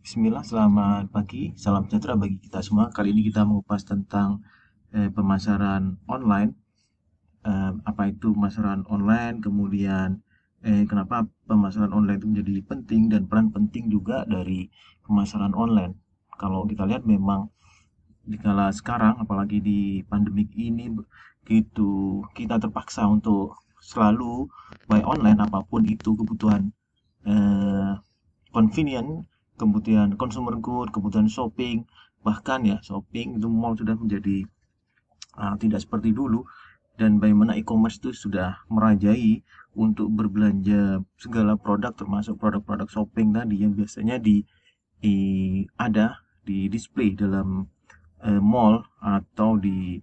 Bismillah, selamat pagi. Salam sejahtera bagi kita semua. Kali ini kita mengupas tentang eh, pemasaran online. Eh, apa itu pemasaran online? Kemudian eh, kenapa pemasaran online itu menjadi penting dan peran penting juga dari pemasaran online. Kalau kita lihat memang dikala sekarang, apalagi di pandemik ini, gitu kita terpaksa untuk selalu buy online apapun itu kebutuhan eh, convenient kemudian consumer good, kemudian shopping, bahkan ya shopping itu mall sudah menjadi uh, tidak seperti dulu dan bagaimana e-commerce itu sudah merajai untuk berbelanja segala produk termasuk produk-produk shopping tadi yang biasanya di, di ada di display dalam uh, mall atau di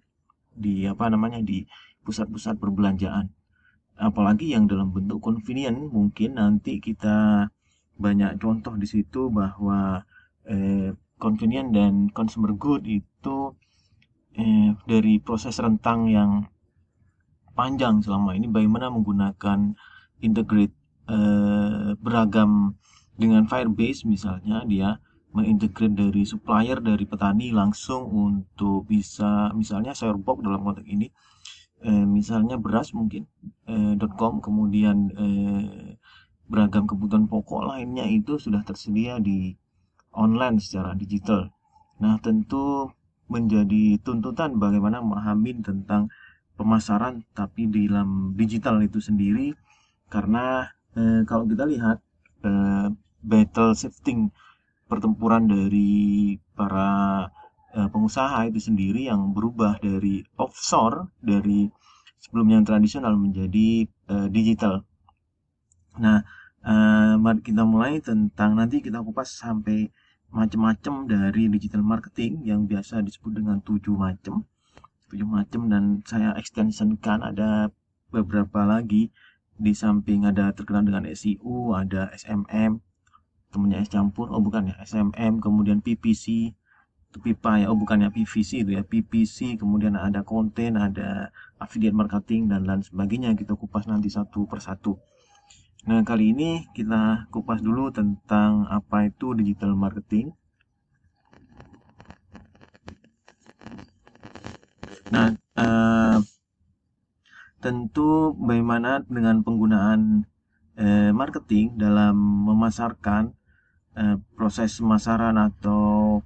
di apa namanya di pusat-pusat perbelanjaan apalagi yang dalam bentuk convenient mungkin nanti kita banyak contoh di situ bahwa eh, convenient dan consumer good itu eh, dari proses rentang yang panjang selama ini bagaimana menggunakan integrate eh, beragam dengan Firebase misalnya dia mengintegrate dari supplier dari petani langsung untuk bisa misalnya box dalam konteks ini eh, misalnya beras mungkin eh, .com kemudian eh, beragam kebutuhan pokok lainnya itu sudah tersedia di online secara digital. Nah, tentu menjadi tuntutan bagaimana memahami tentang pemasaran tapi di dalam digital itu sendiri karena eh, kalau kita lihat eh, battle shifting pertempuran dari para eh, pengusaha itu sendiri yang berubah dari offshore dari sebelumnya yang tradisional menjadi eh, digital Nah, eh, mari kita mulai tentang nanti kita kupas sampai macam-macam dari digital marketing yang biasa disebut dengan tujuh macam. Tujuh macam dan saya extensionkan ada beberapa lagi di samping ada terkenal dengan SEO, ada SMM, temennya S campur, oh bukan ya, SMM, kemudian PPC, itu pipa ya, oh bukan ya PVC itu ya, PPC, kemudian ada konten, ada affiliate marketing dan lain sebagainya kita kupas nanti satu persatu. Nah, kali ini kita kupas dulu tentang apa itu digital marketing. Nah, eh, tentu bagaimana dengan penggunaan eh, marketing dalam memasarkan eh, proses pemasaran atau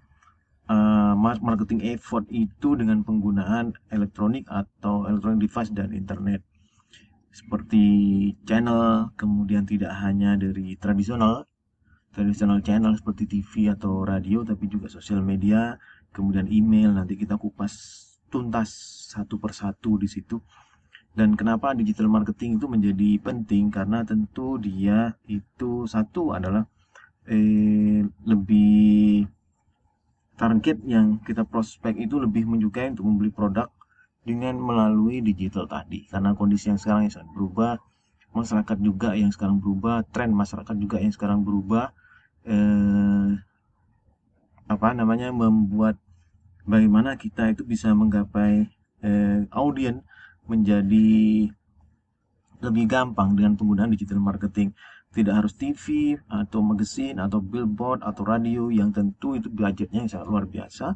eh, marketing effort itu dengan penggunaan elektronik atau electronic device dan internet seperti channel, kemudian tidak hanya dari tradisional, tradisional channel seperti TV atau radio, tapi juga sosial media, kemudian email, nanti kita kupas tuntas satu persatu di situ. Dan kenapa digital marketing itu menjadi penting? Karena tentu dia itu satu adalah eh, lebih target yang kita prospek itu lebih menyukai untuk membeli produk dengan melalui digital tadi karena kondisi yang sekarang yang sangat berubah masyarakat juga yang sekarang berubah tren masyarakat juga yang sekarang berubah eh, apa namanya membuat bagaimana kita itu bisa menggapai eh, audien menjadi lebih gampang dengan penggunaan digital marketing tidak harus TV atau magazine atau billboard atau radio yang tentu itu budgetnya sangat luar biasa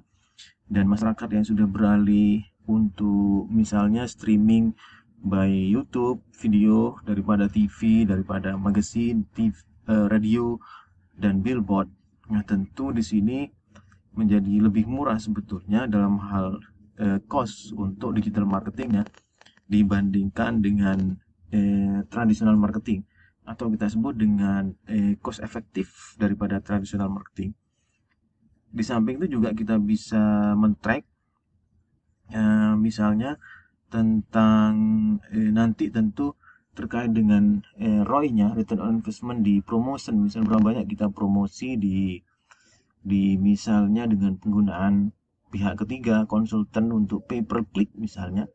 dan masyarakat yang sudah beralih untuk misalnya streaming by YouTube video daripada TV daripada magazine TV, eh, radio dan billboard nah tentu di sini menjadi lebih murah sebetulnya dalam hal eh, cost untuk digital marketing ya dibandingkan dengan eh, tradisional marketing atau kita sebut dengan eh, cost efektif daripada tradisional marketing. Di samping itu juga kita bisa men-track Eh, misalnya tentang eh, nanti tentu terkait dengan eh, ROI-nya return on investment di promotion misalnya berapa banyak kita promosi di di misalnya dengan penggunaan pihak ketiga konsultan untuk pay per click misalnya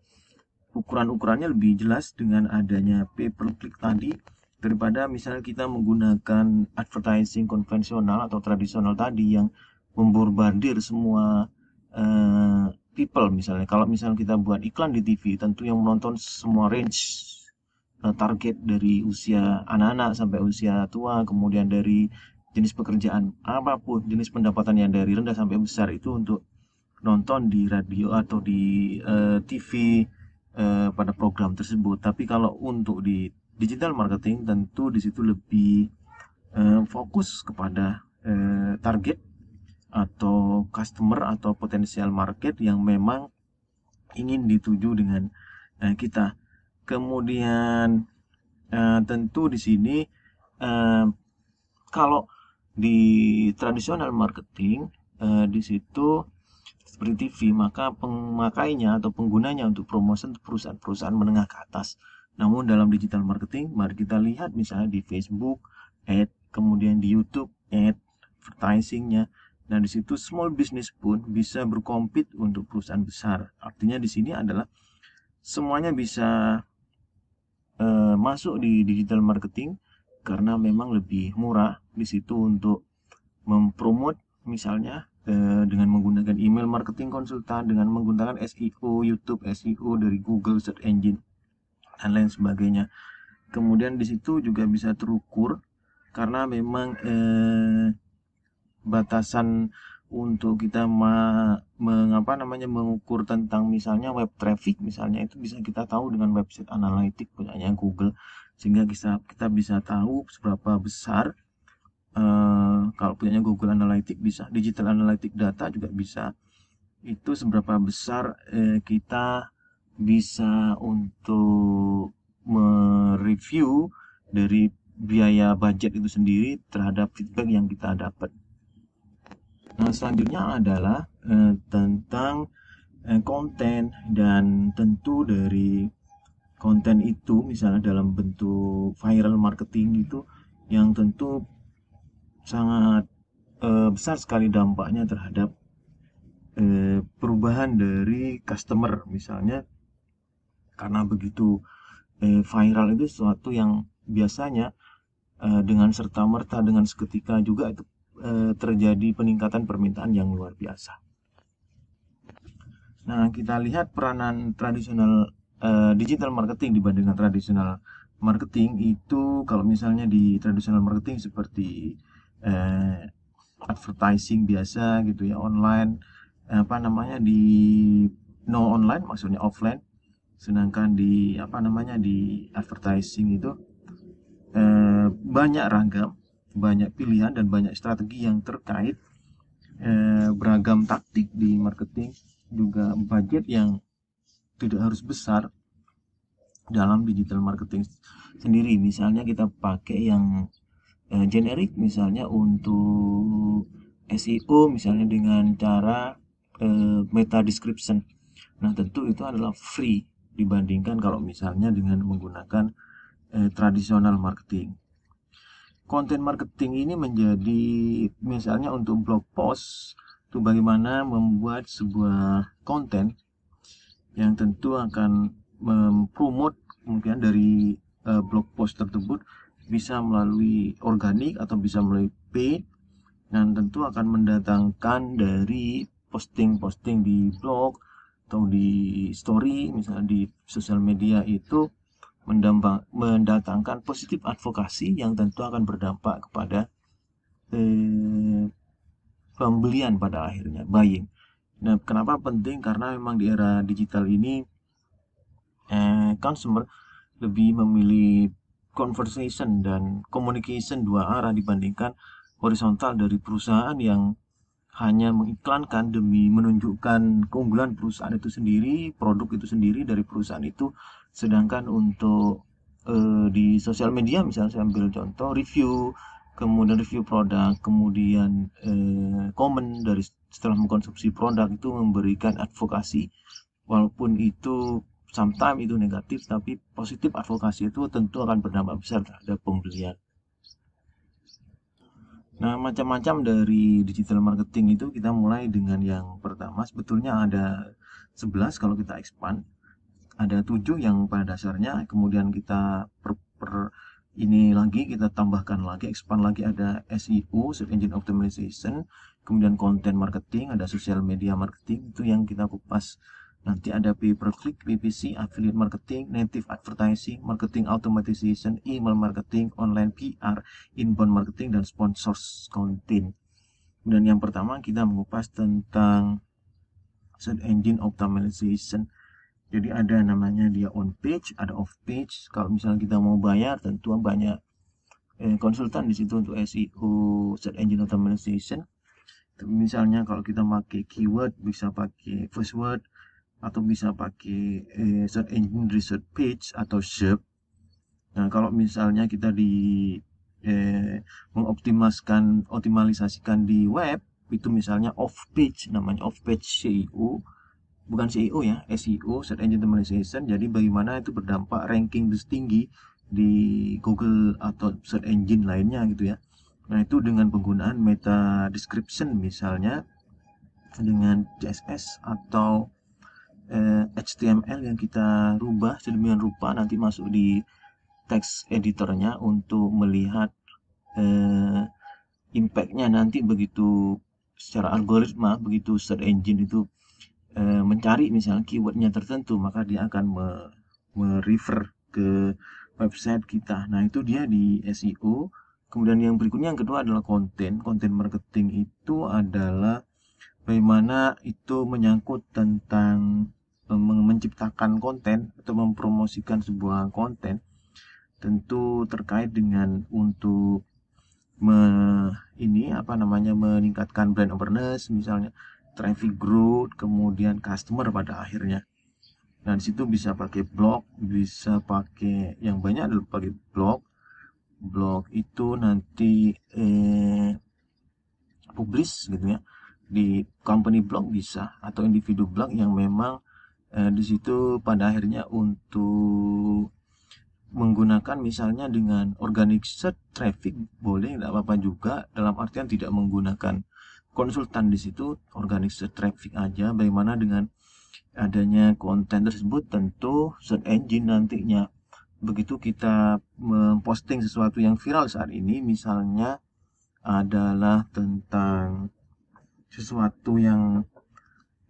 ukuran-ukurannya lebih jelas dengan adanya pay per click tadi daripada misalnya kita menggunakan advertising konvensional atau tradisional tadi yang memburbandir semua eh, people misalnya. Kalau misalnya kita buat iklan di TV, tentu yang menonton semua range nah, target dari usia anak-anak sampai usia tua, kemudian dari jenis pekerjaan apapun, jenis pendapatan yang dari rendah sampai besar itu untuk nonton di radio atau di uh, eh, TV uh, eh, pada program tersebut. Tapi kalau untuk di digital marketing tentu di situ lebih uh, fokus kepada uh, target atau customer atau potensial market yang memang ingin dituju dengan eh, kita. Kemudian eh, tentu di sini eh, kalau di tradisional marketing eh, di situ seperti TV maka pemakainya atau penggunanya untuk promosi perusahaan-perusahaan menengah ke atas. Namun dalam digital marketing mari kita lihat misalnya di Facebook ad, kemudian di YouTube ad advertisingnya Nah, di situ small business pun bisa berkompet untuk perusahaan besar. Artinya di sini adalah semuanya bisa e, masuk di digital marketing karena memang lebih murah di situ untuk mempromot misalnya e, dengan menggunakan email marketing konsultan, dengan menggunakan SEO, YouTube SEO dari Google search engine dan lain sebagainya. Kemudian di situ juga bisa terukur karena memang eh, batasan untuk kita mengapa namanya mengukur tentang misalnya web traffic misalnya itu bisa kita tahu dengan website analitik punyanya Google sehingga kita kita bisa tahu seberapa besar uh, kalau punyanya Google Analytics bisa digital analytic data juga bisa itu seberapa besar uh, kita bisa untuk mereview dari biaya budget itu sendiri terhadap feedback yang kita dapat Nah, selanjutnya adalah eh, tentang eh, konten dan tentu dari konten itu misalnya dalam bentuk viral marketing itu yang tentu sangat eh, besar sekali dampaknya terhadap eh, perubahan dari customer misalnya karena begitu eh, viral itu sesuatu yang biasanya eh, dengan serta merta dengan seketika juga itu Eh, terjadi peningkatan permintaan yang luar biasa. Nah, kita lihat peranan tradisional eh, digital marketing dibandingkan tradisional marketing itu kalau misalnya di tradisional marketing seperti eh, advertising biasa gitu ya online apa namanya di no online maksudnya offline sedangkan di apa namanya di advertising itu eh, banyak ragam banyak pilihan dan banyak strategi yang terkait eh, beragam taktik di marketing juga budget yang tidak harus besar dalam digital marketing sendiri misalnya kita pakai yang eh, generik misalnya untuk SEO misalnya dengan cara eh, meta description nah tentu itu adalah free dibandingkan kalau misalnya dengan menggunakan eh, tradisional marketing konten marketing ini menjadi misalnya untuk blog post itu bagaimana membuat sebuah konten yang tentu akan mempromot mungkin dari uh, blog post tersebut bisa melalui organik atau bisa melalui paid dan tentu akan mendatangkan dari posting-posting di blog atau di story misalnya di sosial media itu mendatangkan positif advokasi yang tentu akan berdampak kepada eh, pembelian pada akhirnya buying. Nah, kenapa penting? Karena memang di era digital ini eh, consumer lebih memilih conversation dan communication dua arah dibandingkan horizontal dari perusahaan yang hanya mengiklankan demi menunjukkan keunggulan perusahaan itu sendiri, produk itu sendiri dari perusahaan itu. Sedangkan untuk eh, di sosial media misalnya saya ambil contoh review, kemudian review produk, kemudian eh, komen dari setelah mengkonsumsi produk itu memberikan advokasi. Walaupun itu sometimes itu negatif, tapi positif advokasi itu tentu akan berdampak besar terhadap pembelian. Nah, macam-macam dari digital marketing itu kita mulai dengan yang pertama sebetulnya ada 11 kalau kita expand. Ada 7 yang pada dasarnya kemudian kita per, per ini lagi kita tambahkan lagi expand lagi ada SEO search engine optimization, kemudian content marketing, ada social media marketing itu yang kita kupas Nanti ada pay per click, PPC, affiliate marketing, native advertising, marketing automatization, email marketing, online PR, inbound marketing, dan sponsor content. Dan yang pertama kita mengupas tentang search engine optimization. Jadi ada namanya dia on page, ada off page. Kalau misalnya kita mau bayar, tentu banyak eh, konsultan di situ untuk SEO, search engine optimization. Misalnya kalau kita pakai keyword, bisa pakai first word, atau bisa pakai eh, search engine research page atau SERP. Nah, kalau misalnya kita di eh, mengoptimaskan optimalisasikan di web itu misalnya off page namanya off page SEO bukan SEO ya SEO search engine optimization jadi bagaimana itu berdampak ranking tertinggi di Google atau search engine lainnya gitu ya nah itu dengan penggunaan meta description misalnya dengan CSS atau eh, HTML yang kita rubah sedemikian rupa nanti masuk di text editornya untuk melihat eh, impactnya nanti begitu secara algoritma begitu search engine itu eh, mencari misalnya keywordnya tertentu maka dia akan me, ke website kita nah itu dia di SEO kemudian yang berikutnya yang kedua adalah konten konten marketing itu adalah bagaimana itu menyangkut tentang menciptakan konten atau mempromosikan sebuah konten tentu terkait dengan untuk me, ini apa namanya meningkatkan brand awareness misalnya traffic growth kemudian customer pada akhirnya nah disitu bisa pakai blog bisa pakai yang banyak adalah pakai blog blog itu nanti eh, publish gitu ya di company blog bisa atau individu blog yang memang eh, di situ pada akhirnya untuk menggunakan misalnya dengan organic search traffic boleh tidak apa-apa juga dalam artian tidak menggunakan konsultan di situ organic search traffic aja bagaimana dengan adanya konten tersebut tentu search engine nantinya begitu kita memposting sesuatu yang viral saat ini misalnya adalah tentang sesuatu yang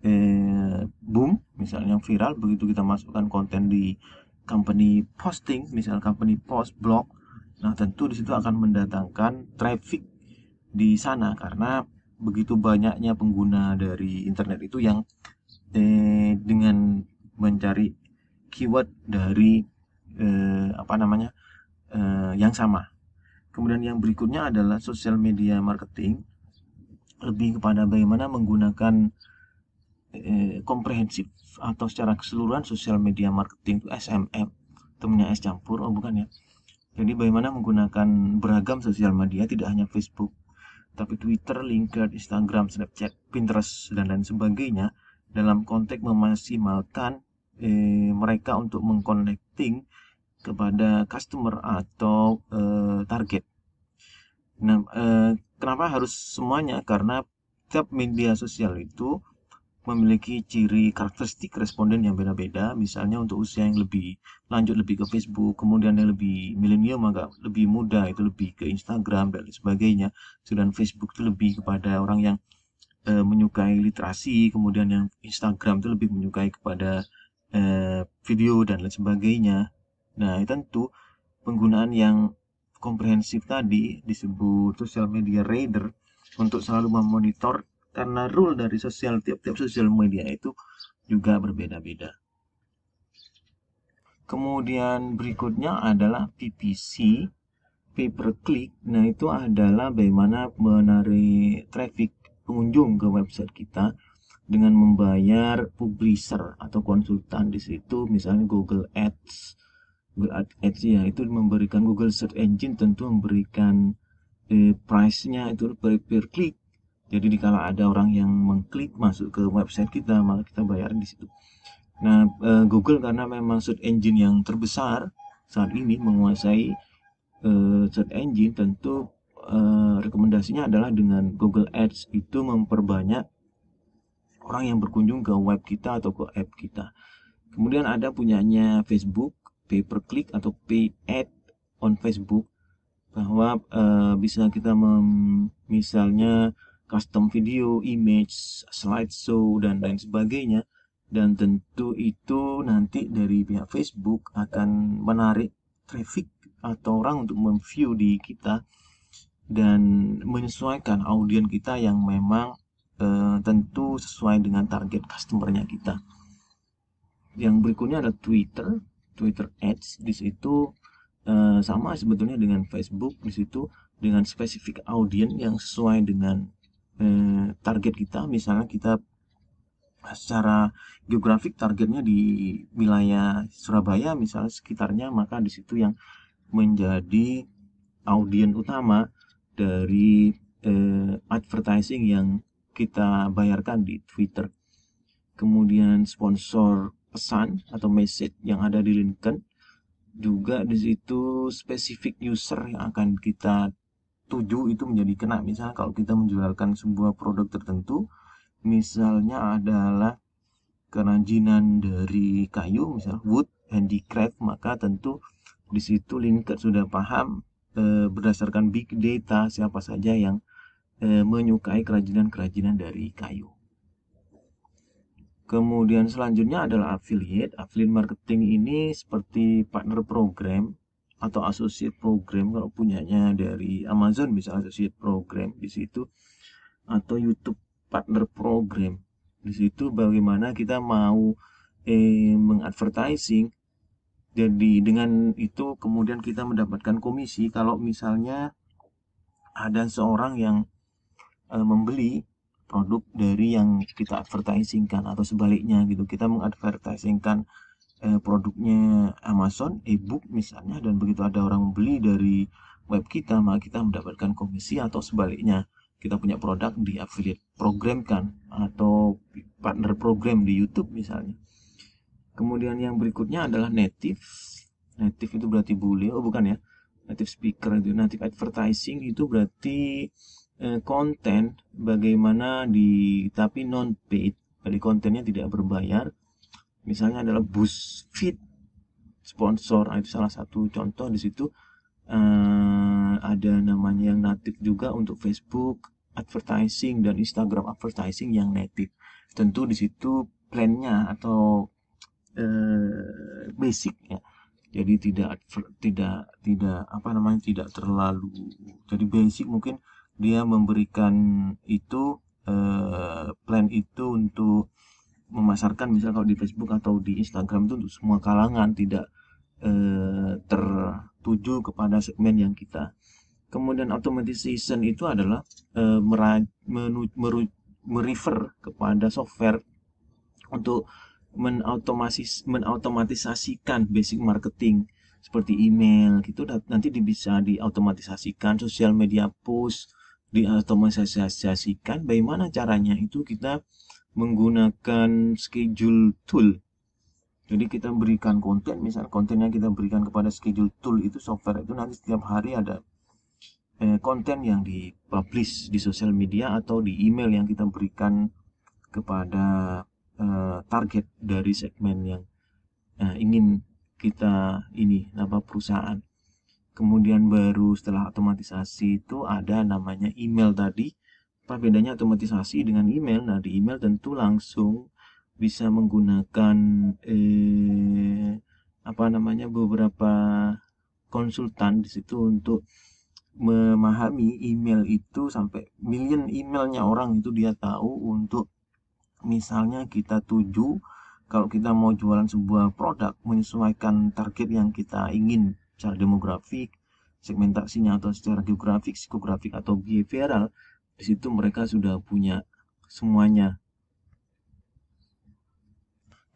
eh, boom misalnya viral begitu kita masukkan konten di company posting misal company post blog nah tentu disitu akan mendatangkan traffic di sana karena begitu banyaknya pengguna dari internet itu yang eh, dengan mencari keyword dari eh, apa namanya eh, yang sama kemudian yang berikutnya adalah social media marketing lebih kepada bagaimana menggunakan Eh, komprehensif atau secara keseluruhan sosial media marketing itu SMM temennya S campur oh bukan ya jadi bagaimana menggunakan beragam sosial media tidak hanya Facebook tapi Twitter, LinkedIn, Instagram, Snapchat, Pinterest dan lain sebagainya dalam konteks memaksimalkan eh, mereka untuk mengconnecting kepada customer atau eh, target. Nah, eh, kenapa harus semuanya? Karena tiap media sosial itu memiliki ciri karakteristik responden yang beda-beda, misalnya untuk usia yang lebih lanjut lebih ke Facebook, kemudian yang lebih milenium agak lebih muda itu lebih ke Instagram dan sebagainya. Sedangkan Facebook itu lebih kepada orang yang e, menyukai literasi, kemudian yang Instagram itu lebih menyukai kepada e, video dan lain sebagainya. Nah, tentu penggunaan yang komprehensif tadi disebut social media reader untuk selalu memonitor karena rule dari sosial tiap-tiap sosial media itu juga berbeda-beda. Kemudian berikutnya adalah PPC, pay per click. Nah, itu adalah bagaimana menarik traffic pengunjung ke website kita dengan membayar publisher atau konsultan di situ, misalnya Google Ads. Google Ads ya, itu memberikan Google Search Engine tentu memberikan eh, price-nya itu per, per click jadi dikala ada orang yang mengklik masuk ke website kita, malah kita bayar di situ. Nah, eh, Google karena memang search engine yang terbesar saat ini menguasai eh, search engine, tentu eh, rekomendasinya adalah dengan Google Ads itu memperbanyak orang yang berkunjung ke web kita atau ke app kita. Kemudian ada punyanya Facebook, pay per click atau pay ad on Facebook bahwa bisa kita mem, misalnya custom video, image, slideshow, dan lain sebagainya. Dan tentu itu nanti dari pihak Facebook akan menarik traffic atau orang untuk memview di kita dan menyesuaikan audien kita yang memang e, tentu sesuai dengan target customernya kita. Yang berikutnya ada Twitter, Twitter Ads. Di situ e, sama sebetulnya dengan Facebook. Di situ dengan spesifik audien yang sesuai dengan Eh, target kita misalnya kita secara geografik targetnya di wilayah Surabaya misalnya sekitarnya maka di situ yang menjadi audien utama dari eh, advertising yang kita bayarkan di Twitter. Kemudian sponsor pesan atau message yang ada di LinkedIn juga di situ spesifik user yang akan kita tujuh itu menjadi kena misalnya kalau kita menjualkan sebuah produk tertentu misalnya adalah kerajinan dari kayu misalnya wood handicraft maka tentu di situ Linked sudah paham e, berdasarkan big data siapa saja yang e, menyukai kerajinan-kerajinan dari kayu. Kemudian selanjutnya adalah affiliate. Affiliate marketing ini seperti partner program atau associate program kalau punyanya dari Amazon bisa associate program di situ atau YouTube partner program di situ bagaimana kita mau eh, mengadvertising jadi dengan itu kemudian kita mendapatkan komisi kalau misalnya ada seorang yang eh, membeli produk dari yang kita advertisingkan atau sebaliknya gitu kita mengadvertisingkan Eh, produknya Amazon ebook misalnya dan begitu ada orang beli dari web kita maka kita mendapatkan komisi atau sebaliknya kita punya produk di affiliate program kan atau partner program di YouTube misalnya kemudian yang berikutnya adalah native native itu berarti bule oh bukan ya native speaker itu native advertising itu berarti eh, konten bagaimana di tapi non paid jadi kontennya tidak berbayar misalnya adalah BuzzFeed sponsor nah, itu salah satu contoh di situ uh, ada namanya yang native juga untuk Facebook advertising dan Instagram advertising yang native tentu di situ plannya atau uh, basic ya jadi tidak tidak tidak apa namanya tidak terlalu jadi basic mungkin dia memberikan itu eh, plan itu untuk memasarkan misalnya kalau di Facebook atau di Instagram itu untuk semua kalangan tidak eh, tertuju kepada segmen yang kita kemudian automation itu adalah eh, menu, meru, merefer kepada software untuk menautomatis menautomatisasikan basic marketing seperti email gitu nanti bisa diautomatisasikan sosial media post diautomatisasikan bagaimana caranya itu kita menggunakan schedule tool. Jadi kita berikan konten, misal kontennya kita berikan kepada schedule tool itu software itu nanti setiap hari ada eh, konten yang dipublish di sosial media atau di email yang kita berikan kepada eh, target dari segmen yang eh, ingin kita ini apa perusahaan. Kemudian baru setelah otomatisasi itu ada namanya email tadi apa bedanya otomatisasi dengan email nah di email tentu langsung bisa menggunakan eh, apa namanya beberapa konsultan di situ untuk memahami email itu sampai million emailnya orang itu dia tahu untuk misalnya kita tuju kalau kita mau jualan sebuah produk menyesuaikan target yang kita ingin secara demografik segmentasinya atau secara geografik, psikografik atau behavioral di situ mereka sudah punya semuanya.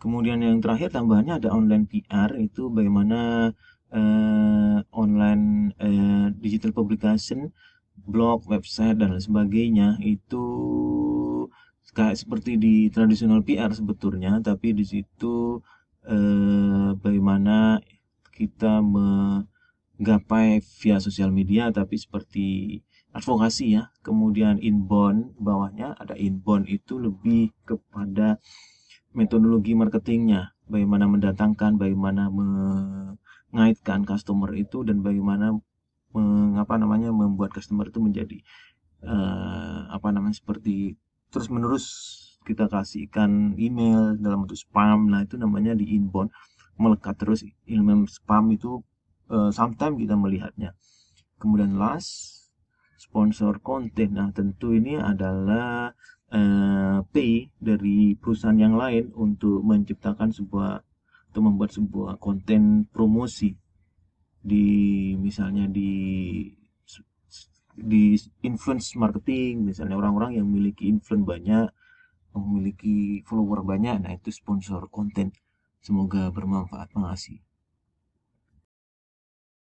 Kemudian yang terakhir tambahannya ada online PR itu bagaimana eh, online eh, digital publication, blog, website dan sebagainya itu kayak seperti di tradisional PR sebetulnya, tapi di situ eh, bagaimana kita menggapai via sosial media tapi seperti advokasi ya kemudian inbound bawahnya ada inbound itu lebih kepada metodologi marketingnya bagaimana mendatangkan bagaimana mengaitkan customer itu dan bagaimana mengapa namanya membuat customer itu menjadi uh, apa namanya seperti terus menerus kita kasihkan email dalam bentuk spam nah itu namanya di inbound melekat terus email spam itu uh, eh, sometimes kita melihatnya kemudian last sponsor konten. Nah, tentu ini adalah uh, pay dari perusahaan yang lain untuk menciptakan sebuah atau membuat sebuah konten promosi di misalnya di di influence marketing misalnya orang-orang yang memiliki influence banyak memiliki follower banyak nah itu sponsor konten semoga bermanfaat makasih